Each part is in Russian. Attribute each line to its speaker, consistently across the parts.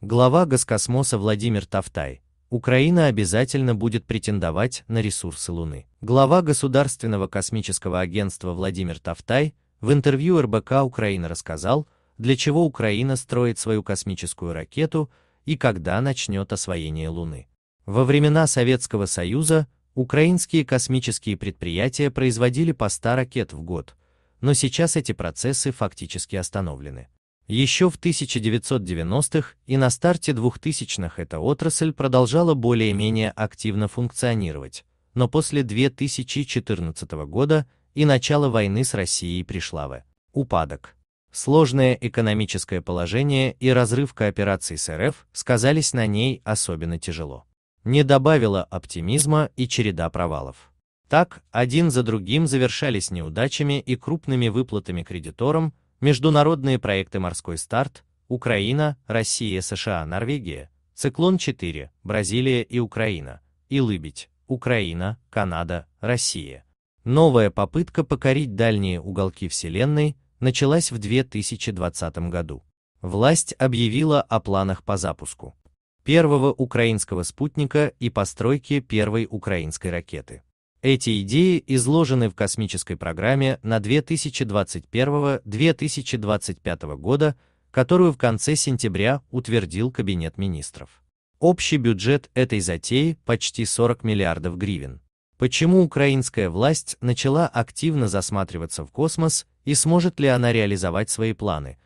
Speaker 1: Глава Госкосмоса Владимир Тавтай. Украина обязательно будет претендовать на ресурсы Луны. Глава Государственного космического агентства Владимир Тавтай в интервью РБК «Украина» рассказал, для чего Украина строит свою космическую ракету и когда начнет освоение Луны. Во времена Советского Союза украинские космические предприятия производили по 100 ракет в год, но сейчас эти процессы фактически остановлены. Еще в 1990-х и на старте 2000-х эта отрасль продолжала более-менее активно функционировать, но после 2014 года и начала войны с Россией пришла в упадок. Сложное экономическое положение и разрыв кооперации с РФ сказались на ней особенно тяжело. Не добавило оптимизма и череда провалов. Так, один за другим завершались неудачами и крупными выплатами кредиторам, Международные проекты «Морской старт», Украина, Россия, США, Норвегия, Циклон-4, Бразилия и Украина, и Лыбедь, Украина, Канада, Россия. Новая попытка покорить дальние уголки Вселенной началась в 2020 году. Власть объявила о планах по запуску первого украинского спутника и постройке первой украинской ракеты. Эти идеи изложены в космической программе на 2021-2025 года, которую в конце сентября утвердил Кабинет министров. Общий бюджет этой затеи почти 40 миллиардов гривен. Почему украинская власть начала активно засматриваться в космос и сможет ли она реализовать свои планы?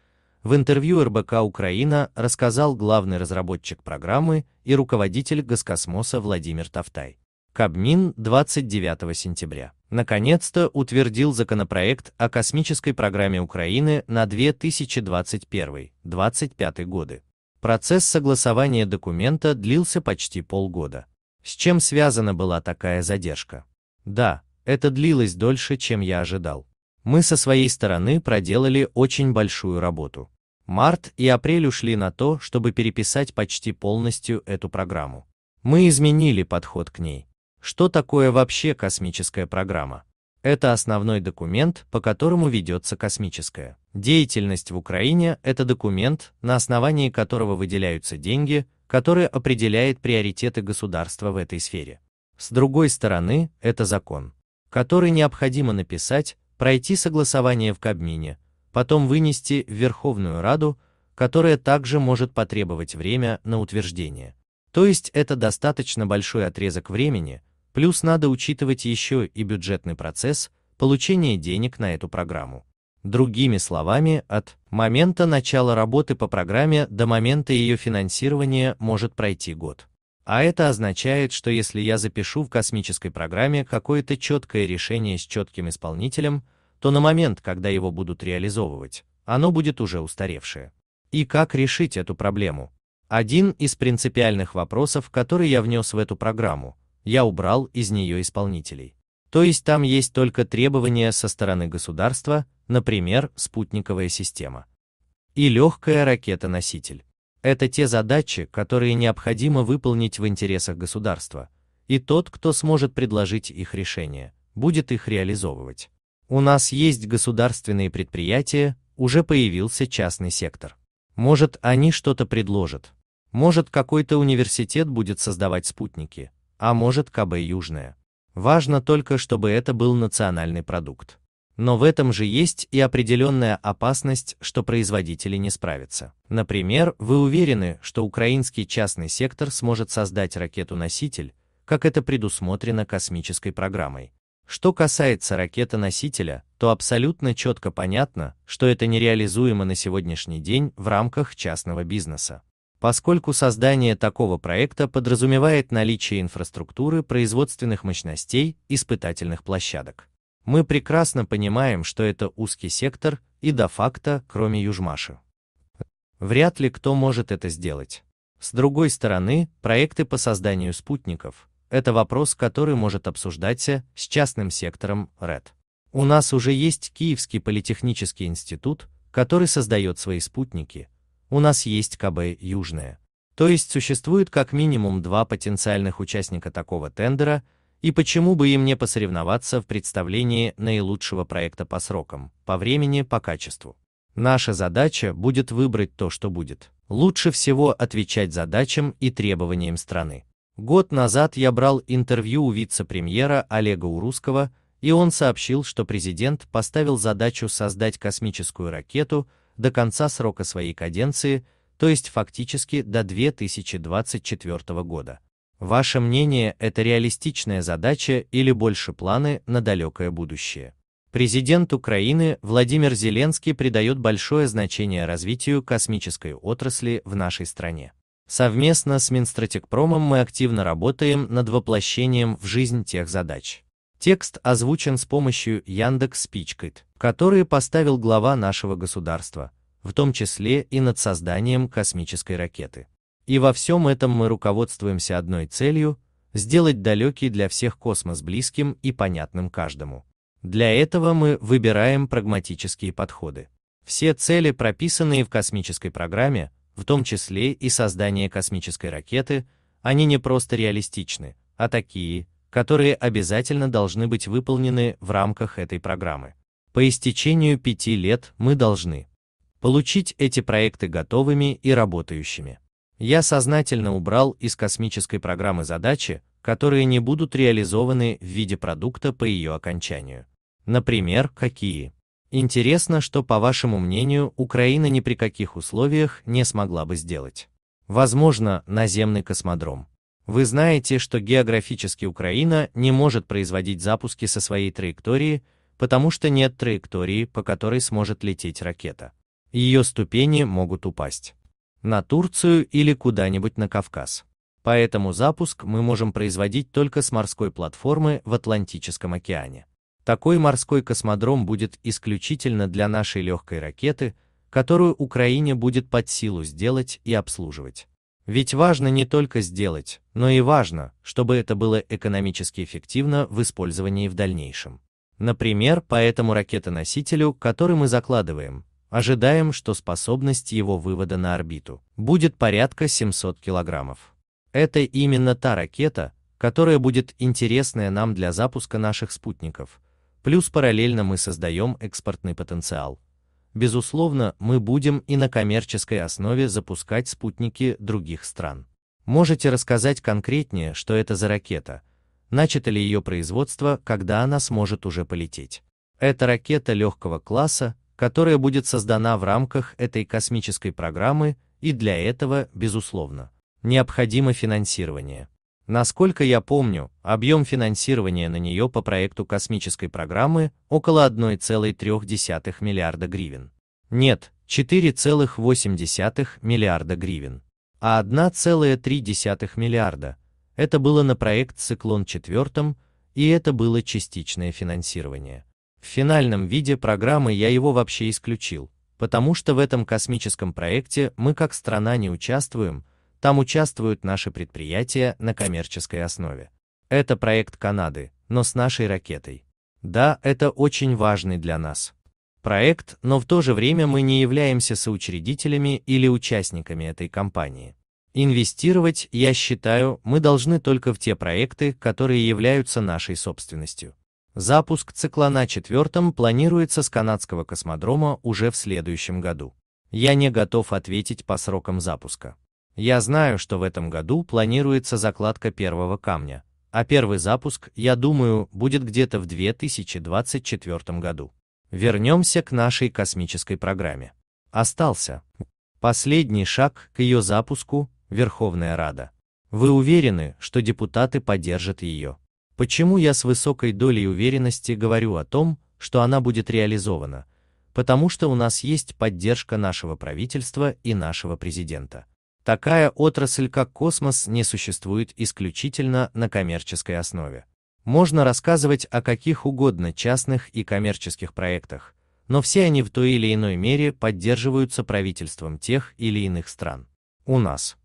Speaker 1: В интервью РБК «Украина» рассказал главный разработчик программы и руководитель Госкосмоса Владимир Тавтай. Кабмин 29 сентября наконец-то утвердил законопроект о космической программе Украины на 2021-2025 годы. Процесс согласования документа длился почти полгода. С чем связана была такая задержка? Да, это длилось дольше, чем я ожидал. Мы со своей стороны проделали очень большую работу. Март и апрель ушли на то, чтобы переписать почти полностью эту программу. Мы изменили подход к ней что такое вообще космическая программа? Это основной документ, по которому ведется космическая. Деятельность в Украине – это документ, на основании которого выделяются деньги, который определяет приоритеты государства в этой сфере. С другой стороны, это закон, который необходимо написать, пройти согласование в Кабмине, потом вынести в Верховную Раду, которая также может потребовать время на утверждение. То есть это достаточно большой отрезок времени, Плюс надо учитывать еще и бюджетный процесс получения денег на эту программу. Другими словами, от момента начала работы по программе до момента ее финансирования может пройти год. А это означает, что если я запишу в космической программе какое-то четкое решение с четким исполнителем, то на момент, когда его будут реализовывать, оно будет уже устаревшее. И как решить эту проблему? Один из принципиальных вопросов, который я внес в эту программу, я убрал из нее исполнителей. То есть там есть только требования со стороны государства, например, спутниковая система. И легкая ракета-носитель. Это те задачи, которые необходимо выполнить в интересах государства, и тот, кто сможет предложить их решение, будет их реализовывать. У нас есть государственные предприятия, уже появился частный сектор. Может, они что-то предложат. Может, какой-то университет будет создавать спутники, а может КБ Южная. Важно только, чтобы это был национальный продукт. Но в этом же есть и определенная опасность, что производители не справятся. Например, вы уверены, что украинский частный сектор сможет создать ракету-носитель, как это предусмотрено космической программой. Что касается ракетоносителя, то абсолютно четко понятно, что это нереализуемо на сегодняшний день в рамках частного бизнеса поскольку создание такого проекта подразумевает наличие инфраструктуры, производственных мощностей, испытательных площадок. Мы прекрасно понимаем, что это узкий сектор и де-факто, кроме Южмаши. Вряд ли кто может это сделать. С другой стороны, проекты по созданию спутников – это вопрос, который может обсуждаться с частным сектором РЭД. У нас уже есть Киевский политехнический институт, который создает свои спутники, у нас есть КБ «Южная». То есть существует как минимум два потенциальных участника такого тендера, и почему бы им не посоревноваться в представлении наилучшего проекта по срокам, по времени, по качеству. Наша задача будет выбрать то, что будет. Лучше всего отвечать задачам и требованиям страны. Год назад я брал интервью у вице-премьера Олега Урусского, и он сообщил, что президент поставил задачу создать космическую ракету, до конца срока своей каденции, то есть фактически до 2024 года. Ваше мнение – это реалистичная задача или больше планы на далекое будущее? Президент Украины Владимир Зеленский придает большое значение развитию космической отрасли в нашей стране. Совместно с Минстратегпромом мы активно работаем над воплощением в жизнь тех задач. Текст озвучен с помощью Яндекс.Спичкит которые поставил глава нашего государства, в том числе и над созданием космической ракеты. И во всем этом мы руководствуемся одной целью – сделать далекий для всех космос близким и понятным каждому. Для этого мы выбираем прагматические подходы. Все цели, прописанные в космической программе, в том числе и создание космической ракеты, они не просто реалистичны, а такие, которые обязательно должны быть выполнены в рамках этой программы. По истечению пяти лет мы должны получить эти проекты готовыми и работающими. Я сознательно убрал из космической программы задачи, которые не будут реализованы в виде продукта по ее окончанию. Например, какие? Интересно, что, по вашему мнению, Украина ни при каких условиях не смогла бы сделать. Возможно, наземный космодром. Вы знаете, что географически Украина не может производить запуски со своей траектории, потому что нет траектории, по которой сможет лететь ракета. Ее ступени могут упасть на Турцию или куда-нибудь на Кавказ. Поэтому запуск мы можем производить только с морской платформы в Атлантическом океане. Такой морской космодром будет исключительно для нашей легкой ракеты, которую Украине будет под силу сделать и обслуживать. Ведь важно не только сделать, но и важно, чтобы это было экономически эффективно в использовании в дальнейшем. Например, по этому ракетоносителю, который мы закладываем, ожидаем, что способность его вывода на орбиту будет порядка 700 килограммов. Это именно та ракета, которая будет интересная нам для запуска наших спутников, плюс параллельно мы создаем экспортный потенциал. Безусловно, мы будем и на коммерческой основе запускать спутники других стран. Можете рассказать конкретнее, что это за ракета – начато ли ее производство, когда она сможет уже полететь. Это ракета легкого класса, которая будет создана в рамках этой космической программы, и для этого, безусловно, необходимо финансирование. Насколько я помню, объем финансирования на нее по проекту космической программы около 1,3 миллиарда гривен. Нет, 4,8 миллиарда гривен. А 1,3 миллиарда это было на проект «Циклон-4», и это было частичное финансирование. В финальном виде программы я его вообще исключил, потому что в этом космическом проекте мы как страна не участвуем, там участвуют наши предприятия на коммерческой основе. Это проект Канады, но с нашей ракетой. Да, это очень важный для нас проект, но в то же время мы не являемся соучредителями или участниками этой компании. Инвестировать, я считаю, мы должны только в те проекты, которые являются нашей собственностью. Запуск циклона четвертом планируется с канадского космодрома уже в следующем году. Я не готов ответить по срокам запуска. Я знаю, что в этом году планируется закладка первого камня, а первый запуск, я думаю, будет где-то в 2024 году. Вернемся к нашей космической программе. Остался последний шаг к ее запуску Верховная Рада. Вы уверены, что депутаты поддержат ее? Почему я с высокой долей уверенности говорю о том, что она будет реализована? Потому что у нас есть поддержка нашего правительства и нашего президента. Такая отрасль, как космос, не существует исключительно на коммерческой основе. Можно рассказывать о каких угодно частных и коммерческих проектах, но все они в той или иной мере поддерживаются правительством тех или иных стран. У нас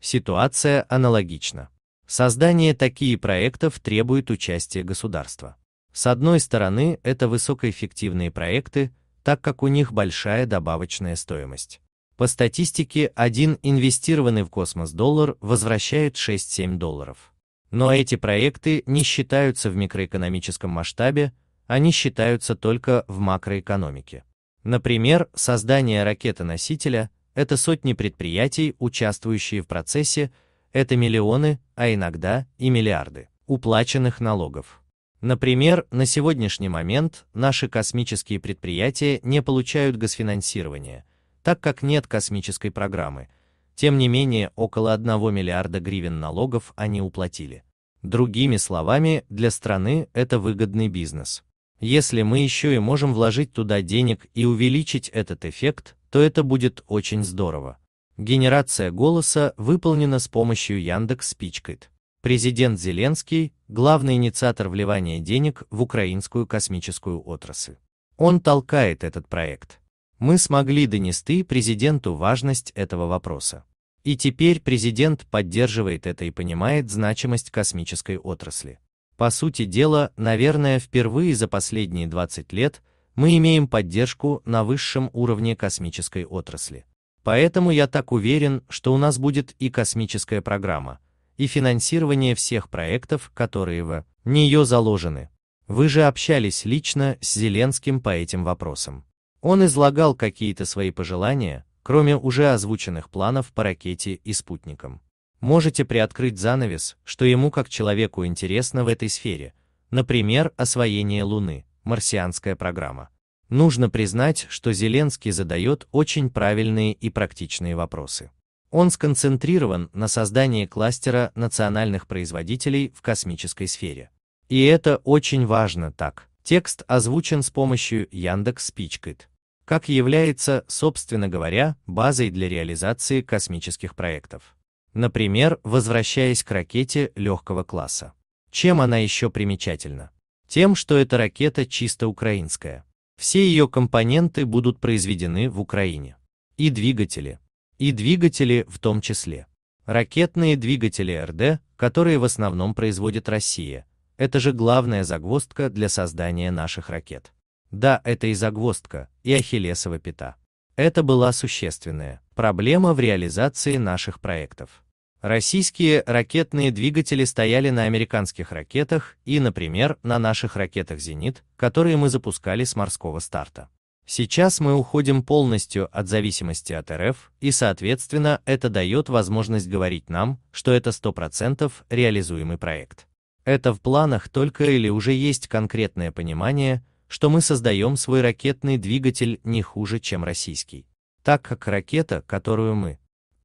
Speaker 1: ситуация аналогична. Создание таких проектов требует участия государства. С одной стороны, это высокоэффективные проекты, так как у них большая добавочная стоимость. По статистике, один инвестированный в космос доллар возвращает 6-7 долларов. Но эти проекты не считаются в микроэкономическом масштабе, они считаются только в макроэкономике. Например, создание ракеты-носителя – это сотни предприятий, участвующие в процессе, это миллионы, а иногда и миллиарды уплаченных налогов. Например, на сегодняшний момент наши космические предприятия не получают госфинансирования, так как нет космической программы. Тем не менее, около 1 миллиарда гривен налогов они уплатили. Другими словами, для страны это выгодный бизнес. Если мы еще и можем вложить туда денег и увеличить этот эффект, то это будет очень здорово. Генерация голоса выполнена с помощью Яндекс Спичкит. Президент Зеленский – главный инициатор вливания денег в украинскую космическую отрасль. Он толкает этот проект. Мы смогли донести президенту важность этого вопроса. И теперь президент поддерживает это и понимает значимость космической отрасли. По сути дела, наверное, впервые за последние 20 лет мы имеем поддержку на высшем уровне космической отрасли. Поэтому я так уверен, что у нас будет и космическая программа, и финансирование всех проектов, которые в нее заложены. Вы же общались лично с Зеленским по этим вопросам. Он излагал какие-то свои пожелания, кроме уже озвученных планов по ракете и спутникам. Можете приоткрыть занавес, что ему как человеку интересно в этой сфере, например, освоение Луны, марсианская программа. Нужно признать, что Зеленский задает очень правильные и практичные вопросы. Он сконцентрирован на создании кластера национальных производителей в космической сфере. И это очень важно так. Текст озвучен с помощью Яндекс Спичкит, как является, собственно говоря, базой для реализации космических проектов. Например, возвращаясь к ракете легкого класса. Чем она еще примечательна? тем, что эта ракета чисто украинская. Все ее компоненты будут произведены в Украине. И двигатели. И двигатели в том числе. Ракетные двигатели РД, которые в основном производит Россия, это же главная загвоздка для создания наших ракет. Да, это и загвоздка, и ахиллесова пята. Это была существенная проблема в реализации наших проектов. Российские ракетные двигатели стояли на американских ракетах и, например, на наших ракетах «Зенит», которые мы запускали с морского старта. Сейчас мы уходим полностью от зависимости от РФ, и, соответственно, это дает возможность говорить нам, что это 100% реализуемый проект. Это в планах только или уже есть конкретное понимание, что мы создаем свой ракетный двигатель не хуже, чем российский. Так как ракета, которую мы,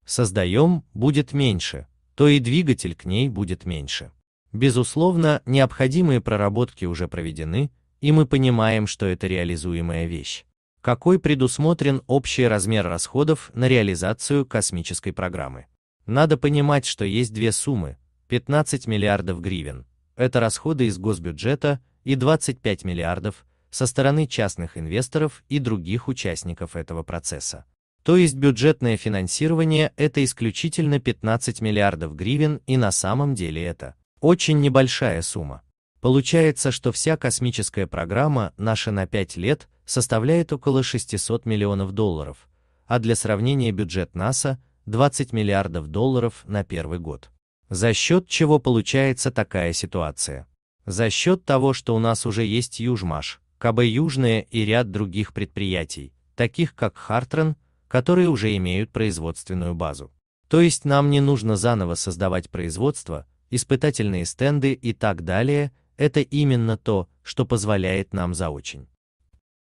Speaker 1: создаем, будет меньше, то и двигатель к ней будет меньше. Безусловно, необходимые проработки уже проведены, и мы понимаем, что это реализуемая вещь. Какой предусмотрен общий размер расходов на реализацию космической программы? Надо понимать, что есть две суммы – 15 миллиардов гривен, это расходы из госбюджета, и 25 миллиардов – со стороны частных инвесторов и других участников этого процесса. То есть бюджетное финансирование – это исключительно 15 миллиардов гривен и на самом деле это очень небольшая сумма. Получается, что вся космическая программа наша на 5 лет составляет около 600 миллионов долларов, а для сравнения бюджет НАСА – 20 миллиардов долларов на первый год. За счет чего получается такая ситуация? За счет того, что у нас уже есть Южмаш, КБ Южное и ряд других предприятий, таких как Хартрон, которые уже имеют производственную базу. То есть нам не нужно заново создавать производство, испытательные стенды и так далее, это именно то, что позволяет нам за очень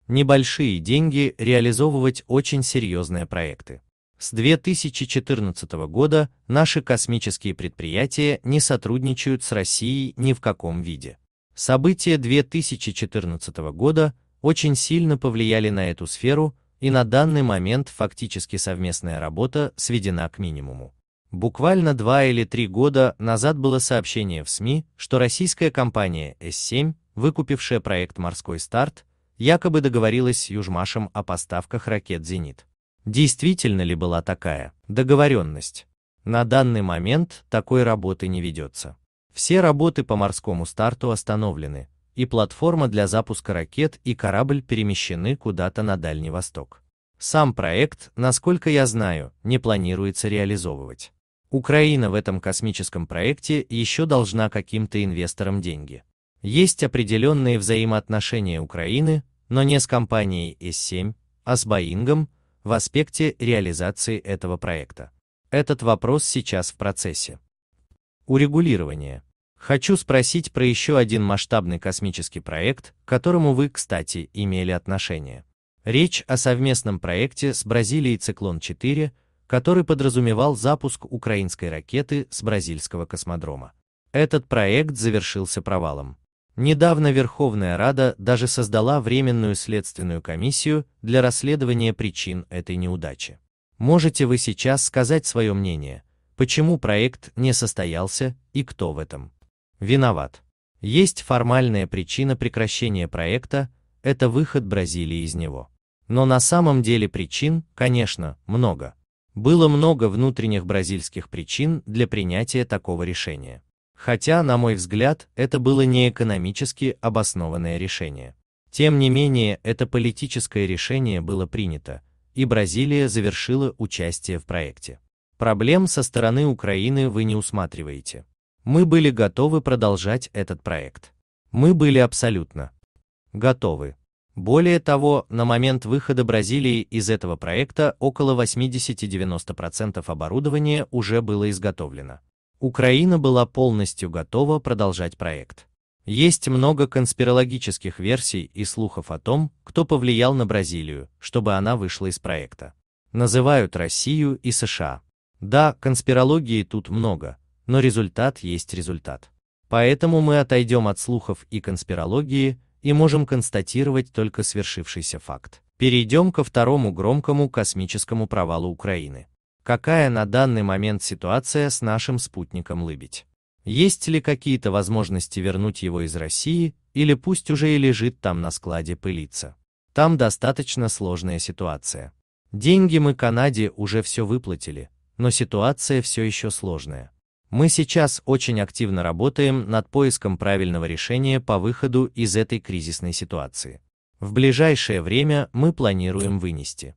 Speaker 1: небольшие деньги реализовывать очень серьезные проекты. С 2014 года наши космические предприятия не сотрудничают с Россией ни в каком виде. События 2014 года очень сильно повлияли на эту сферу, и на данный момент фактически совместная работа сведена к минимуму. Буквально два или три года назад было сообщение в СМИ, что российская компания S7, выкупившая проект «Морской старт», якобы договорилась с Южмашем о поставках ракет «Зенит». Действительно ли была такая договоренность? На данный момент такой работы не ведется. Все работы по морскому старту остановлены, и платформа для запуска ракет и корабль перемещены куда-то на Дальний Восток. Сам проект, насколько я знаю, не планируется реализовывать. Украина в этом космическом проекте еще должна каким-то инвесторам деньги. Есть определенные взаимоотношения Украины, но не с компанией S7, а с Боингом в аспекте реализации этого проекта. Этот вопрос сейчас в процессе. Урегулирование. Хочу спросить про еще один масштабный космический проект, к которому вы, кстати, имели отношение. Речь о совместном проекте с Бразилией «Циклон-4», который подразумевал запуск украинской ракеты с бразильского космодрома. Этот проект завершился провалом. Недавно Верховная Рада даже создала Временную следственную комиссию для расследования причин этой неудачи. Можете вы сейчас сказать свое мнение, почему проект не состоялся и кто в этом? Виноват. Есть формальная причина прекращения проекта – это выход Бразилии из него. Но на самом деле причин, конечно, много. Было много внутренних бразильских причин для принятия такого решения. Хотя, на мой взгляд, это было не экономически обоснованное решение. Тем не менее, это политическое решение было принято, и Бразилия завершила участие в проекте. Проблем со стороны Украины вы не усматриваете. Мы были готовы продолжать этот проект. Мы были абсолютно готовы. Более того, на момент выхода Бразилии из этого проекта около 80-90% оборудования уже было изготовлено. Украина была полностью готова продолжать проект. Есть много конспирологических версий и слухов о том, кто повлиял на Бразилию, чтобы она вышла из проекта. Называют Россию и США. Да, конспирологии тут много, но результат есть результат. Поэтому мы отойдем от слухов и конспирологии и можем констатировать только свершившийся факт. Перейдем ко второму громкому космическому провалу Украины. Какая на данный момент ситуация с нашим спутником Лыбедь? Есть ли какие-то возможности вернуть его из России, или пусть уже и лежит там на складе пылиться? Там достаточно сложная ситуация. Деньги мы Канаде уже все выплатили, но ситуация все еще сложная. Мы сейчас очень активно работаем над поиском правильного решения по выходу из этой кризисной ситуации. В ближайшее время мы планируем вынести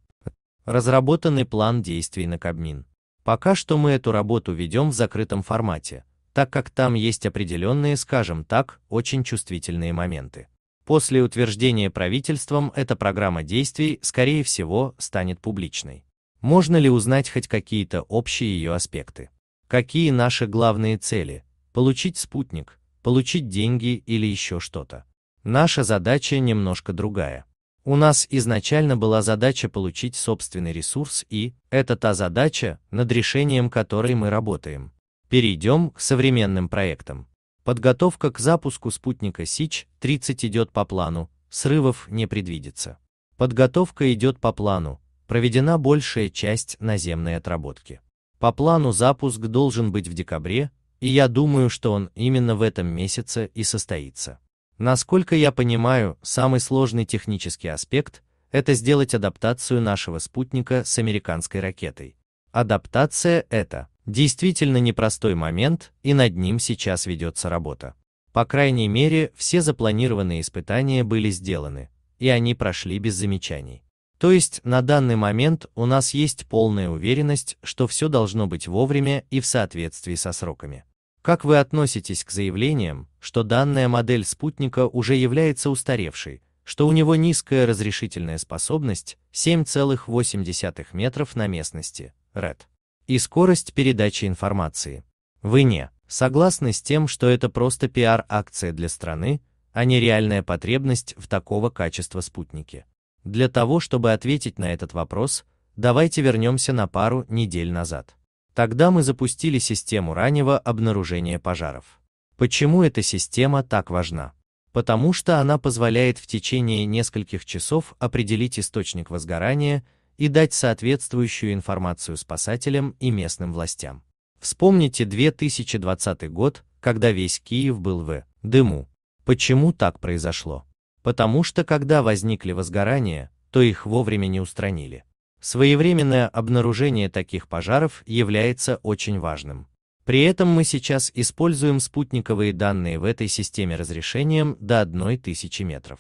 Speaker 1: разработанный план действий на Кабмин. Пока что мы эту работу ведем в закрытом формате, так как там есть определенные, скажем так, очень чувствительные моменты. После утверждения правительством эта программа действий, скорее всего, станет публичной. Можно ли узнать хоть какие-то общие ее аспекты? Какие наши главные цели? Получить спутник, получить деньги или еще что-то. Наша задача немножко другая. У нас изначально была задача получить собственный ресурс и, это та задача, над решением которой мы работаем. Перейдем к современным проектам. Подготовка к запуску спутника СИЧ-30 идет по плану, срывов не предвидится. Подготовка идет по плану, проведена большая часть наземной отработки. По плану запуск должен быть в декабре, и я думаю, что он именно в этом месяце и состоится. Насколько я понимаю, самый сложный технический аспект – это сделать адаптацию нашего спутника с американской ракетой. Адаптация – это действительно непростой момент, и над ним сейчас ведется работа. По крайней мере, все запланированные испытания были сделаны, и они прошли без замечаний. То есть на данный момент у нас есть полная уверенность, что все должно быть вовремя и в соответствии со сроками. Как вы относитесь к заявлениям, что данная модель спутника уже является устаревшей, что у него низкая разрешительная способность 7,8 метров на местности, RED, и скорость передачи информации? Вы не согласны с тем, что это просто пиар-акция для страны, а не реальная потребность в такого качества спутнике. Для того, чтобы ответить на этот вопрос, давайте вернемся на пару недель назад. Тогда мы запустили систему раннего обнаружения пожаров. Почему эта система так важна? Потому что она позволяет в течение нескольких часов определить источник возгорания и дать соответствующую информацию спасателям и местным властям. Вспомните 2020 год, когда весь Киев был в дыму. Почему так произошло? потому что когда возникли возгорания, то их вовремя не устранили. Своевременное обнаружение таких пожаров является очень важным. При этом мы сейчас используем спутниковые данные в этой системе разрешением до 1000 метров.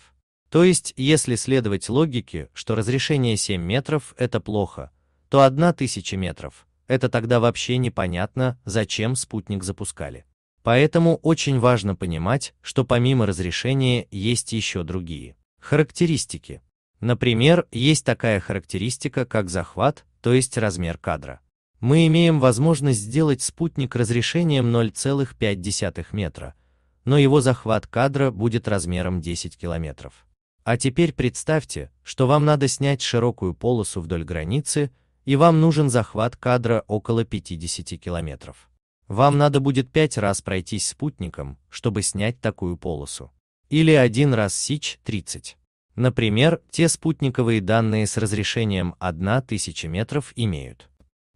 Speaker 1: То есть, если следовать логике, что разрешение 7 метров – это плохо, то 1000 метров – это тогда вообще непонятно, зачем спутник запускали. Поэтому очень важно понимать, что помимо разрешения есть еще другие характеристики. Например, есть такая характеристика, как захват, то есть размер кадра. Мы имеем возможность сделать спутник разрешением 0,5 метра, но его захват кадра будет размером 10 километров. А теперь представьте, что вам надо снять широкую полосу вдоль границы, и вам нужен захват кадра около 50 километров. Вам надо будет пять раз пройтись спутником, чтобы снять такую полосу. Или один раз сич 30. Например, те спутниковые данные с разрешением 1000 метров имеют.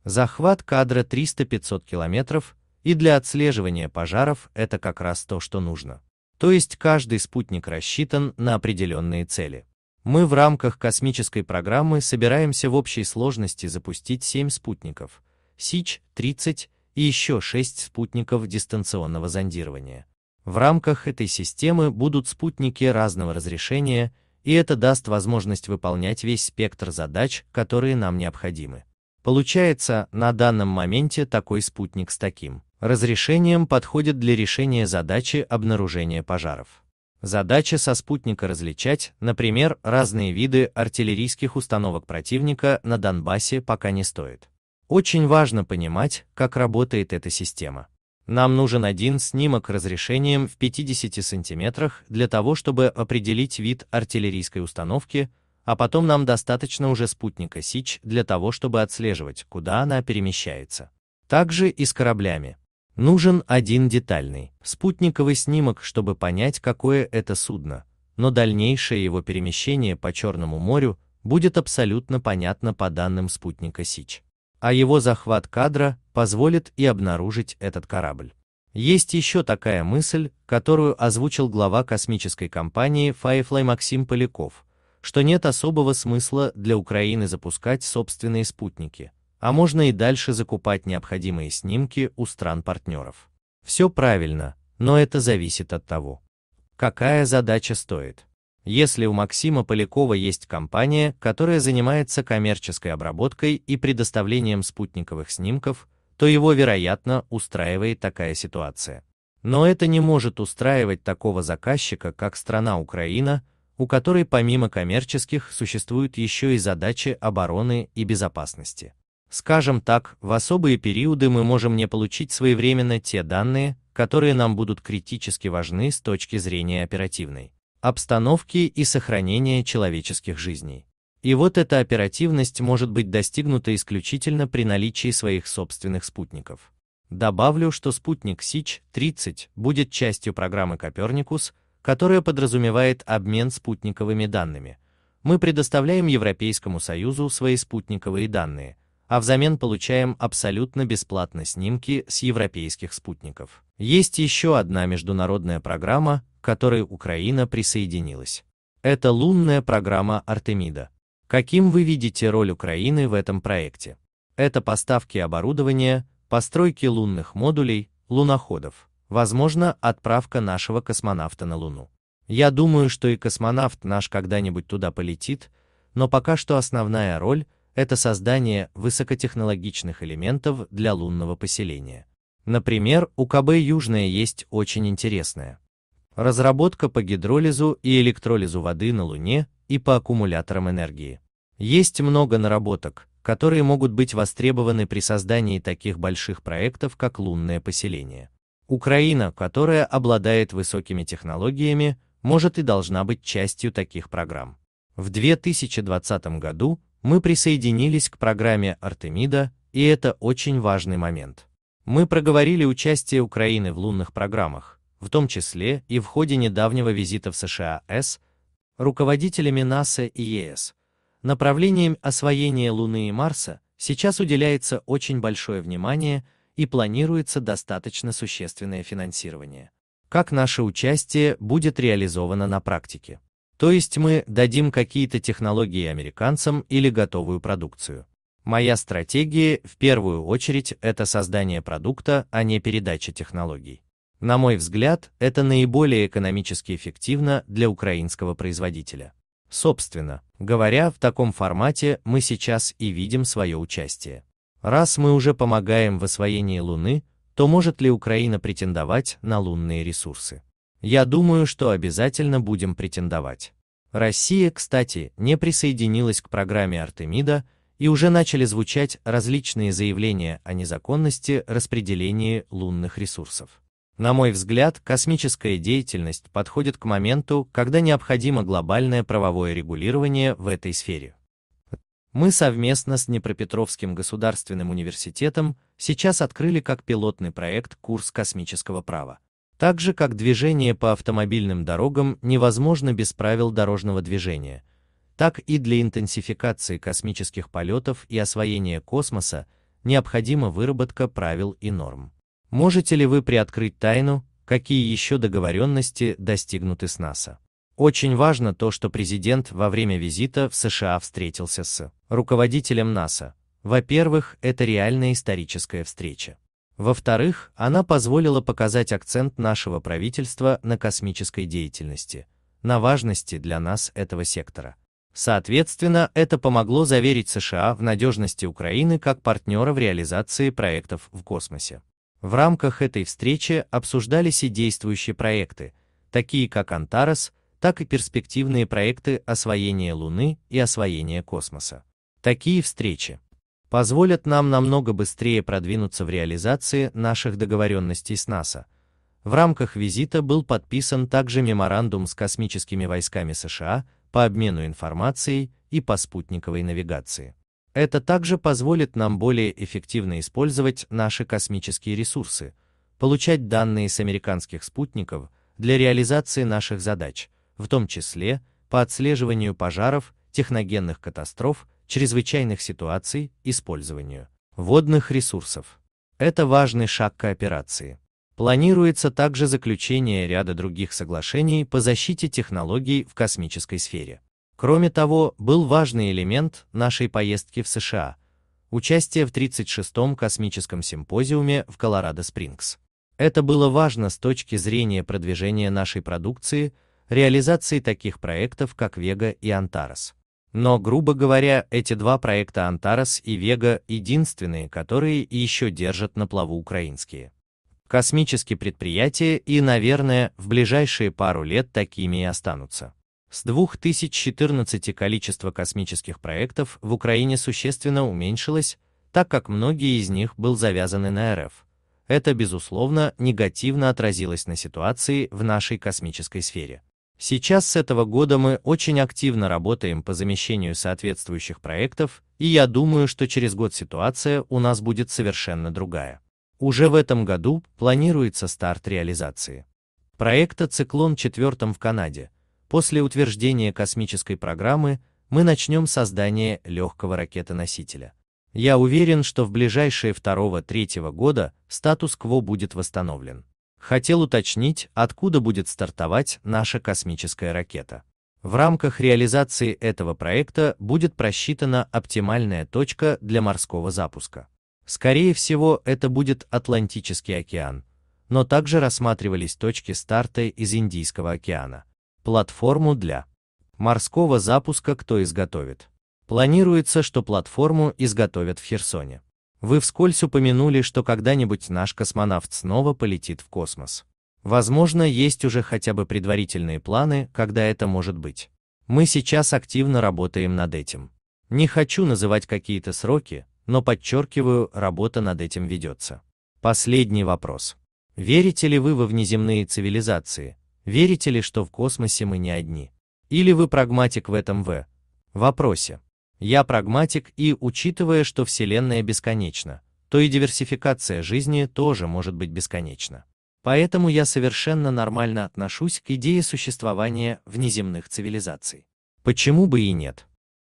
Speaker 1: Захват кадра 300-500 километров, и для отслеживания пожаров это как раз то, что нужно. То есть каждый спутник рассчитан на определенные цели. Мы в рамках космической программы собираемся в общей сложности запустить 7 спутников, СИЧ-30 и еще шесть спутников дистанционного зондирования. В рамках этой системы будут спутники разного разрешения, и это даст возможность выполнять весь спектр задач, которые нам необходимы. Получается, на данном моменте такой спутник с таким разрешением подходит для решения задачи обнаружения пожаров. Задача со спутника различать, например, разные виды артиллерийских установок противника на Донбассе пока не стоит. Очень важно понимать, как работает эта система. Нам нужен один снимок разрешением в 50 сантиметрах для того, чтобы определить вид артиллерийской установки, а потом нам достаточно уже спутника СИЧ для того, чтобы отслеживать, куда она перемещается. Также и с кораблями. Нужен один детальный, спутниковый снимок, чтобы понять, какое это судно, но дальнейшее его перемещение по Черному морю будет абсолютно понятно по данным спутника СИЧ а его захват кадра позволит и обнаружить этот корабль. Есть еще такая мысль, которую озвучил глава космической компании Firefly Максим Поляков, что нет особого смысла для Украины запускать собственные спутники, а можно и дальше закупать необходимые снимки у стран-партнеров. Все правильно, но это зависит от того, какая задача стоит. Если у Максима Полякова есть компания, которая занимается коммерческой обработкой и предоставлением спутниковых снимков, то его, вероятно, устраивает такая ситуация. Но это не может устраивать такого заказчика, как страна Украина, у которой помимо коммерческих существуют еще и задачи обороны и безопасности. Скажем так, в особые периоды мы можем не получить своевременно те данные, которые нам будут критически важны с точки зрения оперативной обстановки и сохранения человеческих жизней. И вот эта оперативность может быть достигнута исключительно при наличии своих собственных спутников. Добавлю, что спутник СИЧ-30 будет частью программы Коперникус, которая подразумевает обмен спутниковыми данными. Мы предоставляем Европейскому Союзу свои спутниковые данные, а взамен получаем абсолютно бесплатно снимки с европейских спутников. Есть еще одна международная программа, которой Украина присоединилась. Это лунная программа Артемида. Каким вы видите роль Украины в этом проекте? Это поставки оборудования, постройки лунных модулей, луноходов, возможно, отправка нашего космонавта на Луну. Я думаю, что и космонавт наш когда-нибудь туда полетит, но пока что основная роль – это создание высокотехнологичных элементов для лунного поселения. Например, у КБ Южная есть очень интересная разработка по гидролизу и электролизу воды на Луне и по аккумуляторам энергии. Есть много наработок, которые могут быть востребованы при создании таких больших проектов, как лунное поселение. Украина, которая обладает высокими технологиями, может и должна быть частью таких программ. В 2020 году мы присоединились к программе Артемида, и это очень важный момент. Мы проговорили участие Украины в лунных программах, в том числе и в ходе недавнего визита в США С, руководителями НАСА и ЕС. Направлением освоения Луны и Марса сейчас уделяется очень большое внимание и планируется достаточно существенное финансирование. Как наше участие будет реализовано на практике? То есть мы дадим какие-то технологии американцам или готовую продукцию. Моя стратегия в первую очередь это создание продукта, а не передача технологий. На мой взгляд, это наиболее экономически эффективно для украинского производителя. Собственно говоря, в таком формате мы сейчас и видим свое участие. Раз мы уже помогаем в освоении Луны, то может ли Украина претендовать на лунные ресурсы? Я думаю, что обязательно будем претендовать. Россия, кстати, не присоединилась к программе Артемида, и уже начали звучать различные заявления о незаконности распределения лунных ресурсов. На мой взгляд, космическая деятельность подходит к моменту, когда необходимо глобальное правовое регулирование в этой сфере. Мы совместно с Днепропетровским государственным университетом сейчас открыли как пилотный проект курс космического права. Так же, как движение по автомобильным дорогам невозможно без правил дорожного движения, так и для интенсификации космических полетов и освоения космоса необходима выработка правил и норм. Можете ли вы приоткрыть тайну, какие еще договоренности достигнуты с НАСА? Очень важно то, что президент во время визита в США встретился с руководителем НАСА. Во-первых, это реальная историческая встреча. Во-вторых, она позволила показать акцент нашего правительства на космической деятельности, на важности для нас этого сектора. Соответственно, это помогло заверить США в надежности Украины как партнера в реализации проектов в космосе. В рамках этой встречи обсуждались и действующие проекты, такие как Антарес, так и перспективные проекты освоения Луны и освоения космоса. Такие встречи позволят нам намного быстрее продвинуться в реализации наших договоренностей с НАСА. В рамках визита был подписан также меморандум с космическими войсками США по обмену информацией и по спутниковой навигации. Это также позволит нам более эффективно использовать наши космические ресурсы, получать данные с американских спутников для реализации наших задач, в том числе по отслеживанию пожаров, техногенных катастроф, чрезвычайных ситуаций, использованию водных ресурсов. Это важный шаг кооперации. Планируется также заключение ряда других соглашений по защите технологий в космической сфере. Кроме того, был важный элемент нашей поездки в США – участие в 36-м космическом симпозиуме в Колорадо-Спрингс. Это было важно с точки зрения продвижения нашей продукции, реализации таких проектов, как Вега и Антарес. Но, грубо говоря, эти два проекта Антарес и Вега единственные, которые еще держат на плаву украинские космические предприятия и, наверное, в ближайшие пару лет такими и останутся. С 2014 количество космических проектов в Украине существенно уменьшилось, так как многие из них был завязаны на РФ. Это, безусловно, негативно отразилось на ситуации в нашей космической сфере. Сейчас с этого года мы очень активно работаем по замещению соответствующих проектов, и я думаю, что через год ситуация у нас будет совершенно другая. Уже в этом году планируется старт реализации проекта «Циклон-4» в Канаде – После утверждения космической программы мы начнем создание легкого ракетоносителя. Я уверен, что в ближайшие 2-3 года статус-кво будет восстановлен. Хотел уточнить, откуда будет стартовать наша космическая ракета. В рамках реализации этого проекта будет просчитана оптимальная точка для морского запуска. Скорее всего, это будет Атлантический океан, но также рассматривались точки старта из Индийского океана. Платформу для морского запуска кто изготовит? Планируется, что платформу изготовят в Херсоне. Вы вскользь упомянули, что когда-нибудь наш космонавт снова полетит в космос. Возможно, есть уже хотя бы предварительные планы, когда это может быть. Мы сейчас активно работаем над этим. Не хочу называть какие-то сроки, но подчеркиваю, работа над этим ведется. Последний вопрос. Верите ли вы во внеземные цивилизации, Верите ли, что в космосе мы не одни? Или вы прагматик в этом в вопросе? Я прагматик и, учитывая, что Вселенная бесконечна, то и диверсификация жизни тоже может быть бесконечна. Поэтому я совершенно нормально отношусь к идее существования внеземных цивилизаций. Почему бы и нет?